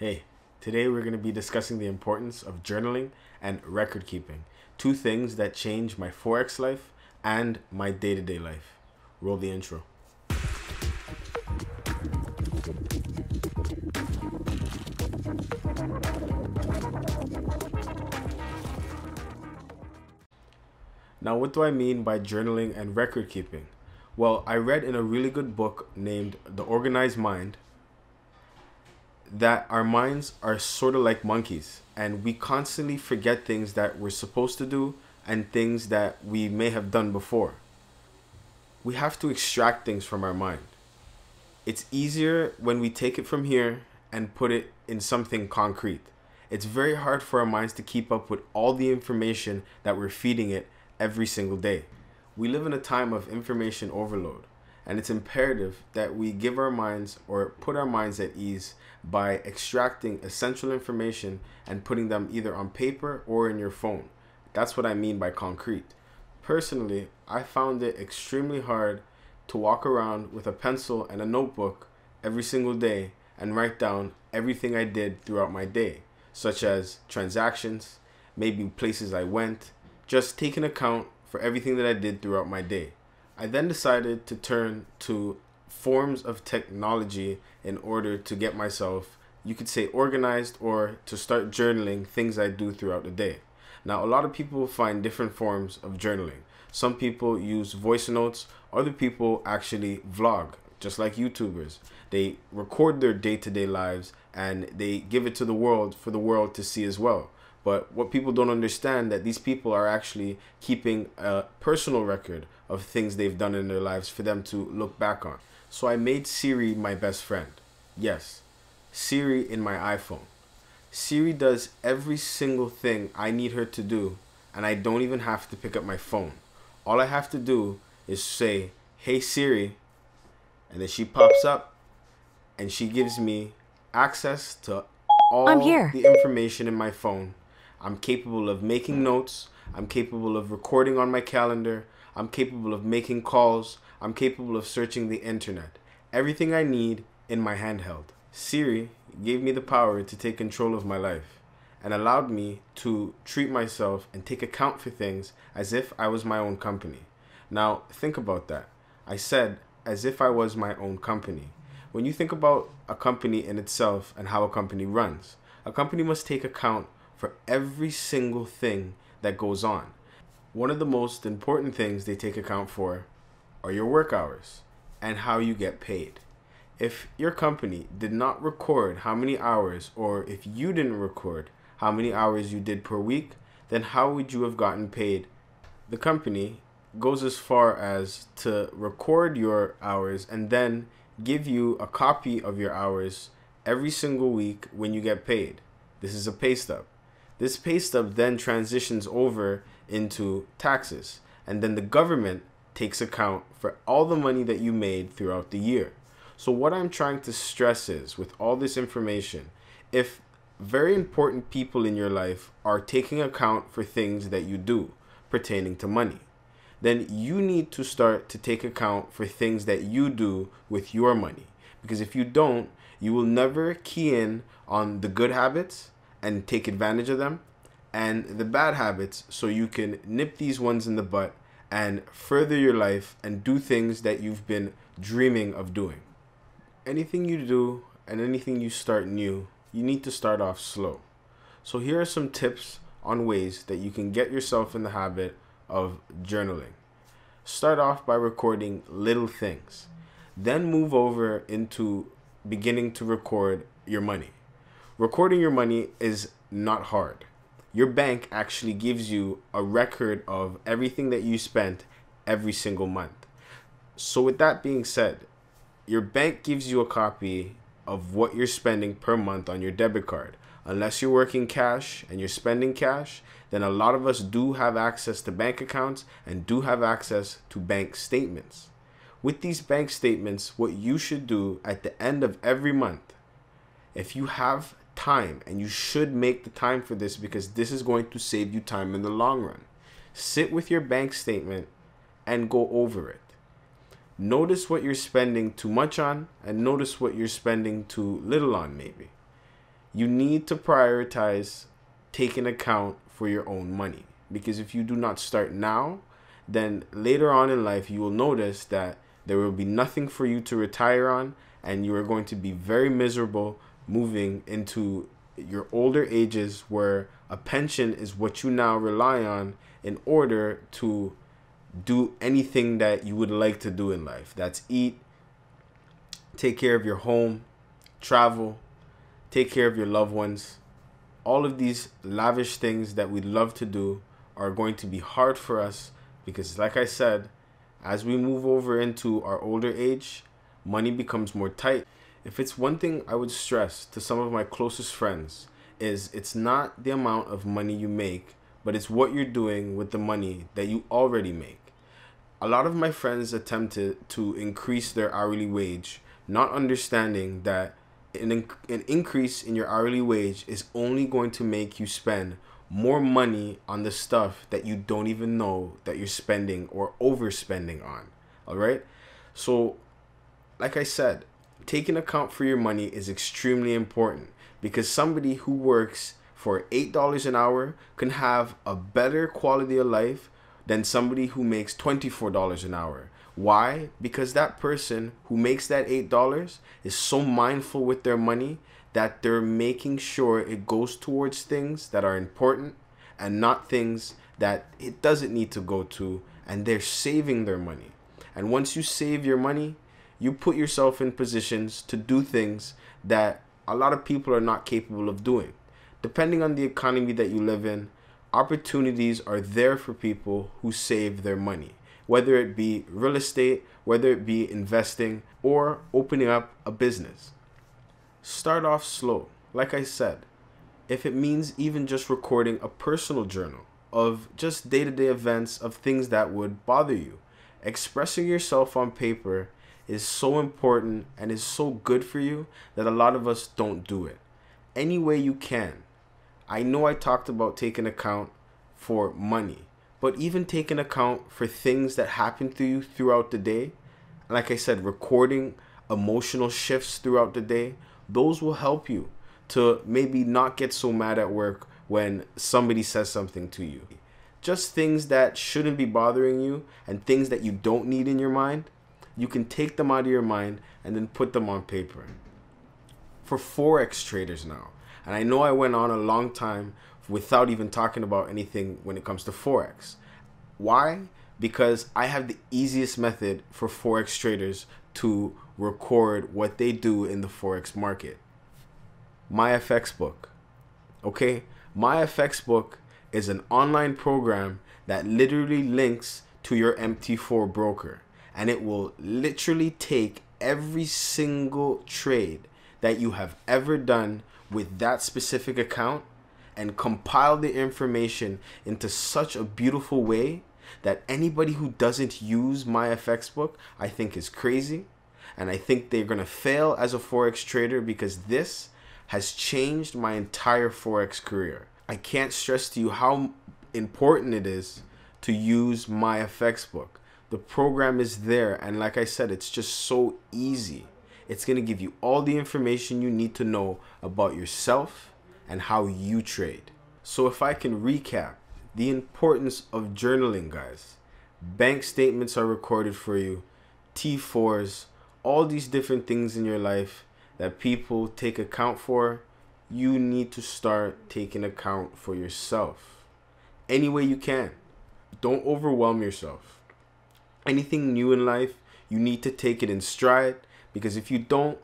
Hey, today we're going to be discussing the importance of journaling and record keeping, two things that change my Forex life and my day to day life. Roll the intro. Now, what do I mean by journaling and record keeping? Well, I read in a really good book named The Organized Mind that our minds are sort of like monkeys and we constantly forget things that we're supposed to do and things that we may have done before. We have to extract things from our mind. It's easier when we take it from here and put it in something concrete. It's very hard for our minds to keep up with all the information that we're feeding it every single day. We live in a time of information overload and it's imperative that we give our minds or put our minds at ease by extracting essential information and putting them either on paper or in your phone. That's what I mean by concrete. Personally, I found it extremely hard to walk around with a pencil and a notebook every single day and write down everything I did throughout my day, such as transactions, maybe places I went, just take an account for everything that I did throughout my day. I then decided to turn to forms of technology in order to get myself, you could say, organized or to start journaling things I do throughout the day. Now, a lot of people find different forms of journaling. Some people use voice notes, other people actually vlog, just like YouTubers. They record their day to day lives and they give it to the world for the world to see as well. But what people don't understand that these people are actually keeping a personal record of things they've done in their lives for them to look back on. So I made Siri my best friend. Yes, Siri in my iPhone. Siri does every single thing I need her to do, and I don't even have to pick up my phone. All I have to do is say, Hey Siri, and then she pops up and she gives me access to all the information in my phone I'm capable of making notes. I'm capable of recording on my calendar. I'm capable of making calls. I'm capable of searching the internet. Everything I need in my handheld. Siri gave me the power to take control of my life and allowed me to treat myself and take account for things as if I was my own company. Now, think about that. I said, as if I was my own company. When you think about a company in itself and how a company runs, a company must take account for every single thing that goes on. One of the most important things they take account for are your work hours and how you get paid. If your company did not record how many hours, or if you didn't record how many hours you did per week, then how would you have gotten paid? The company goes as far as to record your hours and then give you a copy of your hours every single week when you get paid. This is a pay stub. This pay stub then transitions over into taxes, and then the government takes account for all the money that you made throughout the year. So, what I'm trying to stress is with all this information, if very important people in your life are taking account for things that you do pertaining to money, then you need to start to take account for things that you do with your money. Because if you don't, you will never key in on the good habits and take advantage of them, and the bad habits so you can nip these ones in the butt and further your life and do things that you've been dreaming of doing. Anything you do and anything you start new, you need to start off slow. So, here are some tips on ways that you can get yourself in the habit of journaling. Start off by recording little things, then move over into beginning to record your money recording your money is not hard. Your bank actually gives you a record of everything that you spent every single month. So, with that being said, your bank gives you a copy of what you're spending per month on your debit card. Unless you're working cash and you're spending cash, then a lot of us do have access to bank accounts and do have access to bank statements. With these bank statements, what you should do at the end of every month, if you have time and you should make the time for this because this is going to save you time in the long run. Sit with your bank statement and go over it. Notice what you're spending too much on and notice what you're spending too little on, maybe. You need to prioritize taking account for your own money because if you do not start now, then later on in life you will notice that there will be nothing for you to retire on and you are going to be very miserable moving into your older ages where a pension is what you now rely on in order to do anything that you would like to do in life. That's eat, take care of your home, travel, take care of your loved ones. All of these lavish things that we love to do are going to be hard for us because, like I said, as we move over into our older age, money becomes more tight. If it's one thing I would stress to some of my closest friends is it's not the amount of money you make, but it's what you're doing with the money that you already make. A lot of my friends attempted to increase their hourly wage, not understanding that an, inc- an increase in your hourly wage is only going to make you spend more money on the stuff that you don't even know that you're spending or overspending on. All right. So, like I said, taking account for your money is extremely important because somebody who works for $8 an hour can have a better quality of life than somebody who makes $24 an hour. Why? Because that person who makes that $8 is so mindful with their money that they're making sure it goes towards things that are important and not things that it doesn't need to go to, and they're saving their money. And once you save your money, you put yourself in positions to do things that a lot of people are not capable of doing. Depending on the economy that you live in, opportunities are there for people who save their money, whether it be real estate, whether it be investing, or opening up a business. Start off slow. Like I said, if it means even just recording a personal journal of just day to day events of things that would bother you, expressing yourself on paper is so important and is so good for you that a lot of us don't do it. Any way you can. I know I talked about taking account for money, but even taking account for things that happen to you throughout the day, like I said, recording emotional shifts throughout the day, those will help you to maybe not get so mad at work when somebody says something to you. Just things that shouldn't be bothering you and things that you don't need in your mind you can take them out of your mind and then put them on paper. For Forex traders now, and I know I went on a long time without even talking about anything when it comes to Forex. Why? Because I have the easiest method for Forex traders to record what they do in the Forex market. My FX book. Okay? My FX book is an online program that literally links to your MT4 broker and it will literally take every single trade that you have ever done with that specific account and compile the information into such a beautiful way that anybody who doesn't use my FX book, I think is crazy. And I think they're going to fail as a Forex trader because this has changed my entire Forex career. I can't stress to you how important it is to use my FX book. The program is there. And like I said, it's just so easy. It's going to give you all the information you need to know about yourself and how you trade. So, if I can recap the importance of journaling, guys, bank statements are recorded for you, T4s, all these different things in your life that people take account for, you need to start taking account for yourself any way you can. Don't overwhelm yourself anything new in life, you need to take it in stride because if you don't,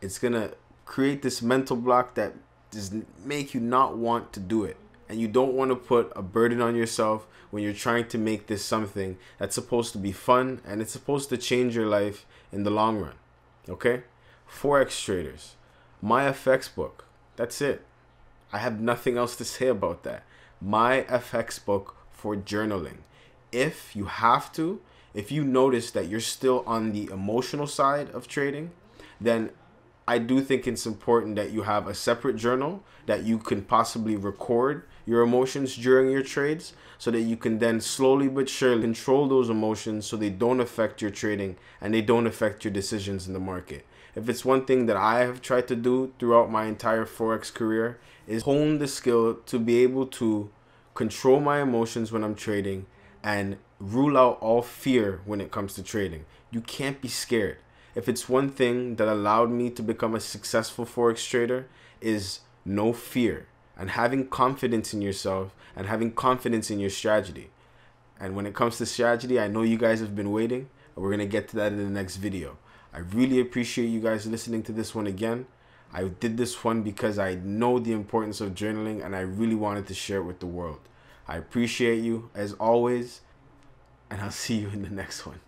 it's going to create this mental block that does make you not want to do it. And you don't want to put a burden on yourself when you're trying to make this something that's supposed to be fun and it's supposed to change your life in the long run. Okay? Forex traders, my FX book. That's it. I have nothing else to say about that. My FX book for journaling. If you have to, if you notice that you're still on the emotional side of trading, then I do think it's important that you have a separate journal that you can possibly record your emotions during your trades so that you can then slowly but surely control those emotions so they don't affect your trading and they don't affect your decisions in the market. If it's one thing that I have tried to do throughout my entire Forex career is hone the skill to be able to control my emotions when I'm trading and rule out all fear when it comes to trading. You can't be scared. If it's one thing that allowed me to become a successful forex trader is no fear and having confidence in yourself and having confidence in your strategy. And when it comes to strategy, I know you guys have been waiting, and we're going to get to that in the next video. I really appreciate you guys listening to this one again. I did this one because I know the importance of journaling and I really wanted to share it with the world. I appreciate you as always and I'll see you in the next one.